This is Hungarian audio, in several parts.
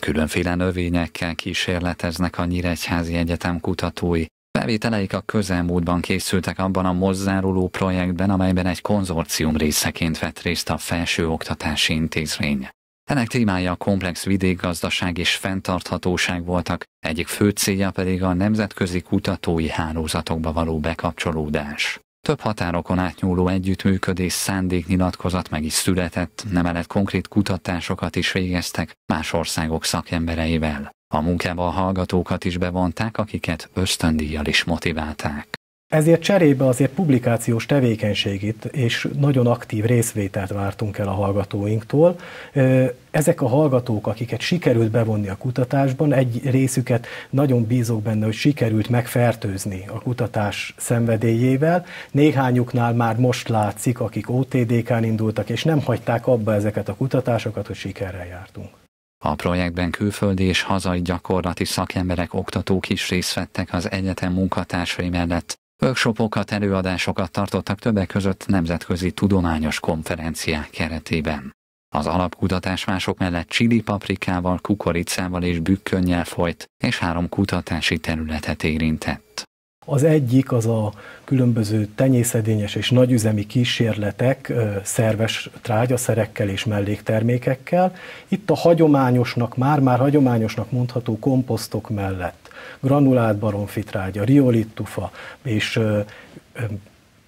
Különféle növényekkel kísérleteznek a Nyíregyházi Egyetem kutatói. Felvételeik a közelmúltban készültek abban a mozzáruló projektben, amelyben egy konzorcium részeként vett részt a felsőoktatási intézmény. Ennek témája a komplex vidékgazdaság és fenntarthatóság voltak, egyik fő célja pedig a nemzetközi kutatói hálózatokba való bekapcsolódás. Több határokon átnyúló együttműködés szándéknyilatkozat meg is született, nemellett konkrét kutatásokat is végeztek más országok szakembereivel. A munkába a hallgatókat is bevonták, akiket ösztöndíjjal is motiválták. Ezért cserébe azért publikációs tevékenységét és nagyon aktív részvételt vártunk el a hallgatóinktól. Ezek a hallgatók, akiket sikerült bevonni a kutatásban, egy részüket nagyon bízok benne, hogy sikerült megfertőzni a kutatás szenvedélyével. Néhányuknál már most látszik, akik OTDK-n indultak, és nem hagyták abba ezeket a kutatásokat, hogy sikerrel jártunk. A projektben külföldi és hazai gyakorlati szakemberek, oktatók is részt vettek az egyetem munkatársai mellett, Workshopokat, előadásokat tartottak többek között nemzetközi tudományos konferenciák keretében. Az alapkutatás mások mellett csili paprikával, kukoricával és bükkönnyel folyt, és három kutatási területet érintett. Az egyik az a különböző tenyészedényes és nagyüzemi kísérletek szerves trágyaszerekkel és melléktermékekkel. Itt a hagyományosnak, már-már hagyományosnak mondható komposztok mellett granulált baromfitrágya, riolittufa és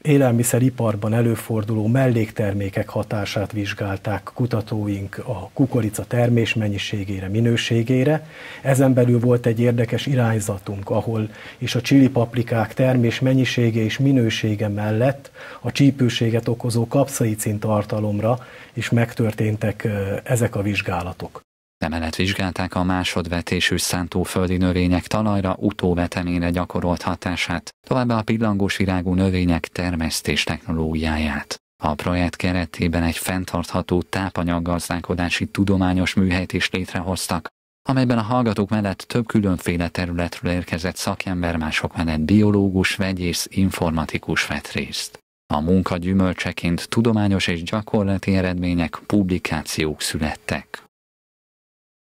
élelmiszeriparban előforduló melléktermékek hatását vizsgálták kutatóink a kukorica termés mennyiségére, minőségére. Ezen belül volt egy érdekes irányzatunk, ahol is a csilipaprikák termés mennyisége és minősége mellett a csípőséget okozó kapszaicin tartalomra is megtörténtek ezek a vizsgálatok. Emellett vizsgálták a másodvetésű szántóföldi növények talajra utóvetemére gyakorolt hatását, továbbá a pillangós virágú növények termesztés technológiáját. A projekt keretében egy fenntartható tápanyaggazdálkodási tudományos műhelyt is létrehoztak, amelyben a hallgatók mellett több különféle területről érkezett szakember, mások mellett biológus, vegyész, informatikus vett részt. A munka gyümölcseként tudományos és gyakorlati eredmények, publikációk születtek.